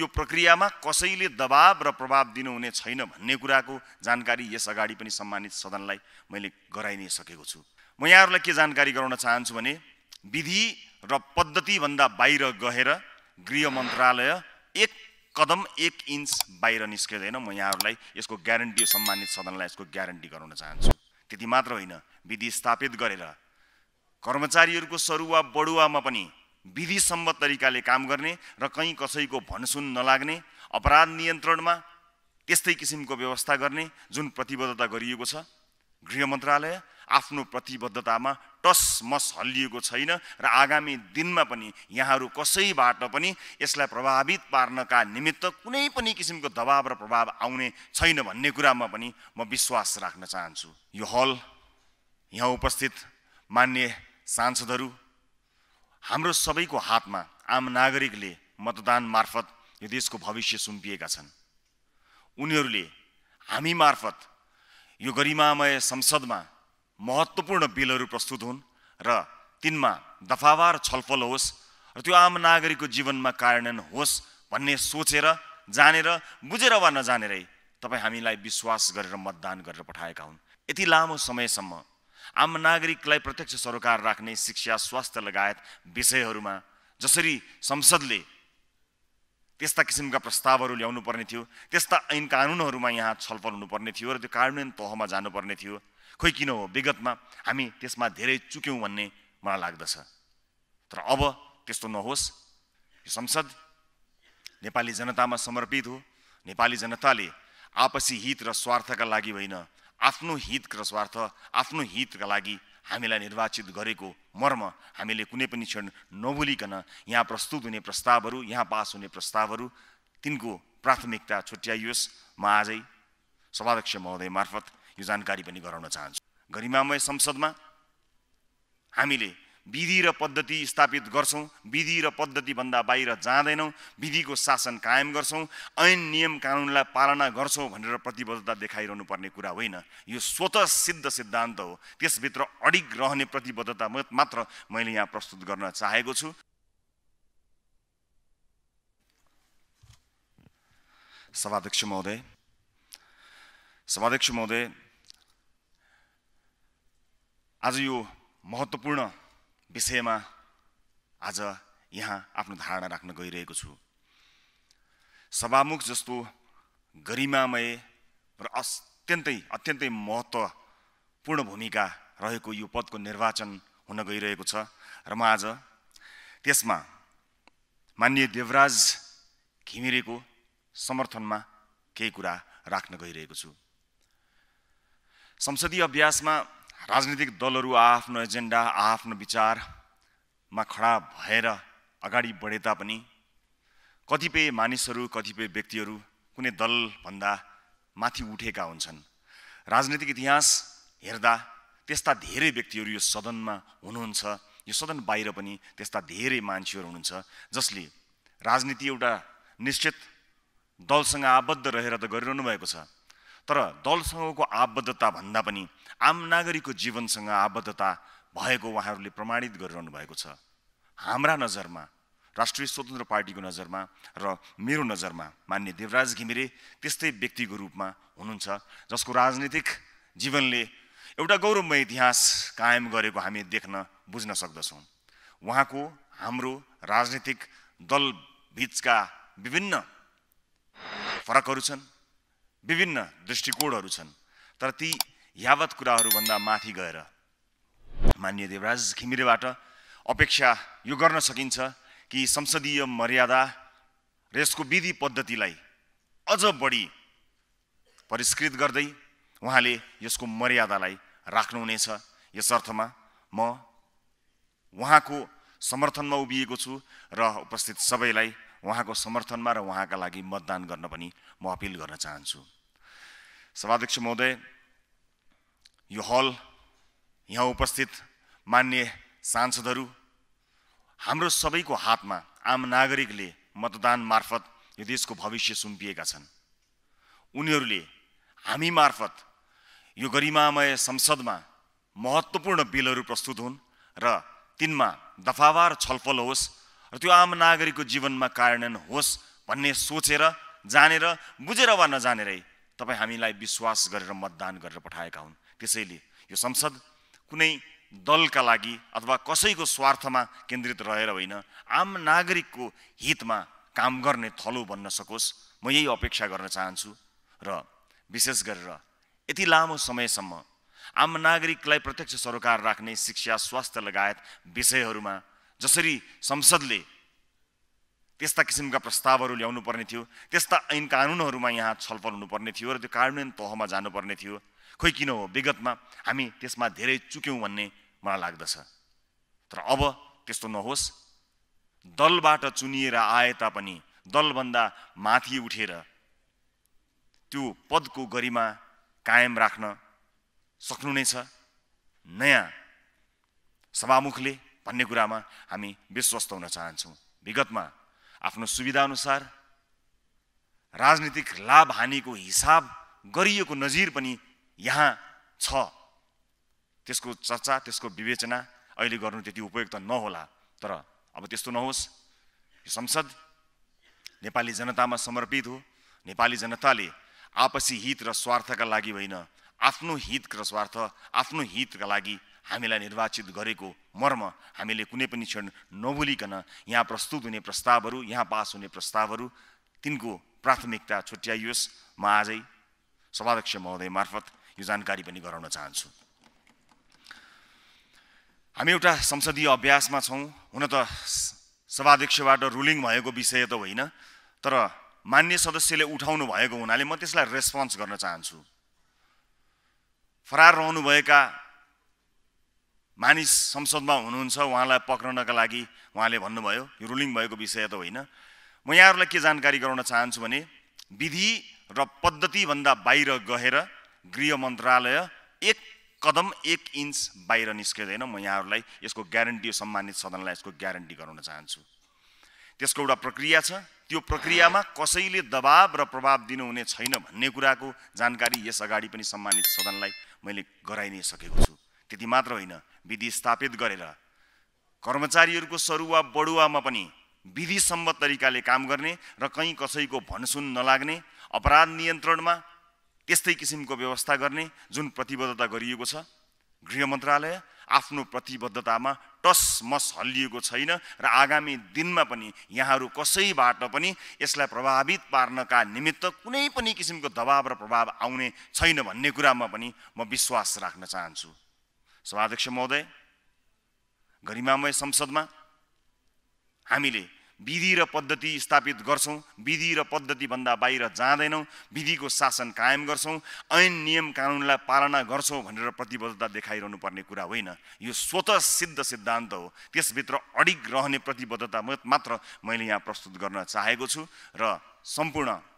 यो प्रक्रियामा कसैले दबाव र प्रभाव दिनुहुने छैन भन्ने कुराको जानकारी यस अगाडि पनि सम्मानित सदनलाई मैले गराइ नै सकेको छु म यहाँहरूलाई के जानकारी गराउन चाहन्छु भने विधि र पद्धतिभन्दा बाहिर गएर गृह मन्त्रालय एक कदम एक इन्च बाहिर निस्किँदैन म यहाँहरूलाई यसको ग्यारेन्टी सम्मानित सदनलाई यसको ग्यारेन्टी गराउन चाहन्छु त्यति मात्र होइन विधि स्थापित गरेर कर्मचारीहरूको सरुवा बढुवामा पनि विधि सम्मत तरिकाले काम गर्ने र कहीँ कसैको भनसुन नलाग्ने अपराध नियन्त्रणमा त्यस्तै किसिमको व्यवस्था गर्ने जुन प्रतिबद्धता गरिएको छ गृह मन्त्रालय आफ्नो प्रतिबद्धतामा टस मस हल्लिएको छैन र आगामी दिनमा पनि यहाँहरू कसैबाट पनि यसलाई प्रभावित पार्नका निमित्त कुनै पनि किसिमको दबाव र प्रभाव आउने छैन भन्ने कुरामा पनि म विश्वास राख्न चाहन्छु यो हल यहाँ उपस्थित मान्य सांसदहरू हाम्रो सबैको हातमा आम नागरिकले मतदान मार्फत यो देशको भविष्य सुम्पिएका छन् उनीहरूले हामी मार्फत यो गरिमामय संसदमा महत्त्वपूर्ण बिलहरू प्रस्तुत हुन् र तिनमा दफावार छलफल होस् र त्यो आम नागरिकको जीवनमा कार्यान्वयन होस् भन्ने सोचेर जानेर बुझेर वा नजानेरै तपाईँ हामीलाई विश्वास गरेर मतदान गरेर पठाएका हुन् यति लामो समयसम्म आम नागरिकलाई प्रत्यक्ष सरोकार राख्ने शिक्षा स्वास्थ्य लगायत विषयहरूमा जसरी संसदले त्यस्ता किसिमका प्रस्तावहरू ल्याउनु पर्ने थियो त्यस्ता ऐन कानुनहरूमा यहाँ छलफल हुनुपर्ने थियो र त्यो कानुन तहमा जानुपर्ने थियो खोइ किन हो विगतमा हामी त्यसमा धेरै चुक्यौँ भन्ने मलाई लाग्दछ तर अब त्यस्तो नहोस् यो संसद नेपाली जनतामा समर्पित हो नेपाली जनताले आपसी हित र स्वार्थका लागि होइन आफ्नो हित स्वार्थ आफ्नो हितका लागि हामीलाई निर्वाचित गरेको मर्म हामीले कुनै पनि क्षण नभुलिकन यहाँ प्रस्तुत हुने प्रस्तावहरू यहाँ पास हुने प्रस्तावहरू तिनको प्राथमिकता छुट्याइयोस् म आजै सभाध्यक्ष महोदय मार्फत यो जानकारी पनि गराउन चाहन्छु गरिमामय संसदमा हामीले विधि र पद्धति स्थापित गर्छौँ विधि र पद्धतिभन्दा बाहिर जाँदैनौँ विधिको शासन कायम गर्छौँ ऐन नियम कानुनलाई पालना गर्छौँ भनेर प्रतिबद्धता देखाइरहनु पर्ने कुरा होइन यो स्वतः सिद्ध सिद्धान्त हो त्यसभित्र अडिग रहने प्रतिबद्धता मात्र मैले यहाँ प्रस्तुत गर्न चाहेको छु सभाध्यक्ष महोदय सभाध्यक्ष महोदय आज यो महत्त्वपूर्ण विषयमा आज यहाँ आफ्नो धारणा राख्न गइरहेको छु सभामुख जस्तो गरिमामय र अत्यन्तै अत्यन्तै महत्त्वपूर्ण भूमिका रहेको यो पदको निर्वाचन हुन गइरहेको छ र म आज त्यसमा मान्य देवराज घिमिरेको समर्थनमा केही कुरा राख्न गइरहेको छु संसदीय अभ्यासमा राजनीतिक दलहरू आफ्नो एजेन्डा आआफ्नो विचारमा खडा भएर अगाडि बढे तापनि कतिपय मानिसहरू कतिपय व्यक्तिहरू कुनै दलभन्दा माथि उठेका हुन्छन् राजनीतिक इतिहास हेर्दा त्यस्ता धेरै व्यक्तिहरू यो सदनमा हुनुहुन्छ यो सदन बाहिर पनि त्यस्ता धेरै मान्छेहरू हुनुहुन्छ जसले राजनीति एउटा निश्चित दलसँग आबद्ध रहेर त गरिरहनु भएको छ तर दलसँगको आबद्धता भन्दा पनि आम नागरिकको जीवनसँग आबद्धता भएको उहाँहरूले प्रमाणित गरिरहनु भएको छ हाम्रा नजरमा राष्ट्रिय स्वतन्त्र पार्टीको नजरमा र मेरो नजरमा मान्य देवराज घिमिरे त्यस्तै व्यक्तिको रूपमा हुनुहुन्छ जसको राजनीतिक जीवनले एउटा गौरवमय इतिहास कायम गरेको हामी देख्न बुझ्न सक्दछौँ उहाँको हाम्रो राजनीतिक दलबिचका विभिन्न फरकहरू छन् विभिन्न दृष्टिकोणहरू छन् तर ती यावत कुराहरूभन्दा माथि गएर मान्य देवराज घिमिरेबाट अपेक्षा यो गर्न सकिन्छ कि संसदीय मर्यादा र यसको विधि पद्धतिलाई अझ बढी परिष्कृत गर्दै उहाँले यसको मर्यादालाई राख्नुहुनेछ यस अर्थमा म उहाँको समर्थनमा उभिएको छु र उपस्थित सबैलाई उहाँको समर्थनमा र उहाँका लागि मतदान गर्न पनि म अपिल गर्न चाहन्छु सभाध्यक्ष महोदय यो हल यहाँ उपस्थित मान्य सांसदहरू हाम्रो सबैको हातमा आम नागरिकले मतदान मार्फत यो देशको भविष्य सुम्पिएका छन् उनीहरूले हामी मार्फत यो गरिमामय संसदमा महत्त्वपूर्ण बिलहरू प्रस्तुत हुन् र तिनमा दफावार छलफल होस् र त्यो आम नागरिकको जीवनमा कार्यान्वयन होस् भन्ने सोचेर जानेर बुझेर वा नजानेरै तपाईँ हामीलाई विश्वास गरेर मतदान गरेर पठाएका हुन् त्यसैले यो संसद कुनै दलका लागि अथवा कसैको स्वार्थमा केन्द्रित रहेर होइन आम नागरिकको हितमा काम गर्ने थलो बन्न सकोस् म यही अपेक्षा गर्न चाहन्छु र विशेष गरेर यति लामो समयसम्म आम नागरिकलाई प्रत्यक्ष सरोकार राख्ने शिक्षा स्वास्थ्य लगायत विषयहरूमा जसरी संसदले त्यस्ता किसिमका प्रस्तावहरू ल्याउनु पर्ने थियो त्यस्ता ऐन कानुनहरूमा यहाँ छलफल हुनुपर्ने थियो र त्यो कानुन तहमा जानुपर्ने थियो खोइ किन हो विगतमा हामी त्यसमा धेरै चुक्यौँ भन्ने मलाई लाग्दछ तर अब त्यस्तो नहोस् दलबाट चुनिएर आए तापनि दलभन्दा माथि उठेर त्यो पदको गरिमा कायम राख्न सक्नु नै छ नयाँ सभामुखले भन्ने कुरामा हामी विश्वस्त हुन चाहन्छौँ विगतमा आफ्नो सुविधाअनुसार राजनीतिक लाभ हानिको हिसाब गरिएको नजिर पनि यहाँ छ त्यसको चर्चा त्यसको विवेचना अहिले गर्नु त्यति उपयुक्त नहोला तर अब त्यस्तो नहोस् यो संसद नेपाली जनतामा समर्पित हो नेपाली जनताले आपसी हित र स्वार्थका लागि होइन आफ्नो हित र स्वार्थ आफ्नो हितका लागि हामीलाई निर्वाचित गरेको मर्म हामीले कुनै पनि क्षण नभुलिकन यहाँ प्रस्तुत हुने प्रस्तावहरू यहाँ पास हुने प्रस्तावहरू तिनको प्राथमिकता छुट्याइयोस् म आजै सभाध्यक्ष महोदय मार्फत यो जानकारी पनि गराउन चाहन्छु हामी एउटा संसदीय अभ्यासमा छौँ हुन त सभाध्यक्षबाट रुलिङ भएको विषय त होइन तर मान्य सदस्यले उठाउनु भएको हुनाले म त्यसलाई रेस्पोन्स गर्न चाहन्छु फरार रहनुभएका मानिस संसदमा हुनुहुन्छ उहाँलाई पक्रनका लागि उहाँले भन्नुभयो यो रुलिङ भएको विषय त होइन म यहाँहरूलाई के जानकारी गराउन चाहन्छु भने विधि र पद्धतिभन्दा बाहिर गएर गृह मन्त्रालय एक कदम एक इन्च बाहिर निस्किँदैन म यहाँहरूलाई यसको ग्यारेन्टी सम्मानित सदनलाई यसको ग्यारेन्टी गराउन चाहन्छु त्यसको एउटा प्रक्रिया छ त्यो प्रक्रियामा कसैले दबाव र प्रभाव दिनुहुने छैन भन्ने कुराको जानकारी यस अगाडि पनि सम्मानित सदनलाई मैले गराइ नै सकेको छु त्यति मात्र होइन विधि स्थापित गरेर कर्मचारीहरूको सरुवा बढुवामा पनि विधि सम्मत तरिकाले काम गर्ने र कहीँ कसैको भनसुन नलाग्ने अपराध नियन्त्रणमा त्यस्तै किसिमको व्यवस्था गर्ने जुन प्रतिबद्धता गरिएको छ गृह मन्त्रालय आफ्नो प्रतिबद्धतामा टस मस हल्लिएको छैन र आगामी दिनमा पनि यहाँहरू कसैबाट पनि यसलाई प्रभावित पार्नका निमित्त कुनै पनि किसिमको दबाव र प्रभाव आउने छैन भन्ने कुरामा पनि म विश्वास राख्न चाहन्छु सभाध्यक्ष महोदय गरिमामय संसदमा हामीले विधि र पद्धति स्थापित गर्छौँ विधि र पद्धतिभन्दा बाहिर जाँदैनौँ विधिको शासन कायम गर्छौँ ऐन नियम कानुनलाई पालना गर्छौँ भनेर प्रतिबद्धता देखाइरहनु पर्ने कुरा होइन यो स्वतः सिद्ध सिद्धान्त हो त्यसभित्र अडिग रहने प्रतिबद्धता मात्र मैले यहाँ प्रस्तुत गर्न चाहेको छु र सम्पूर्ण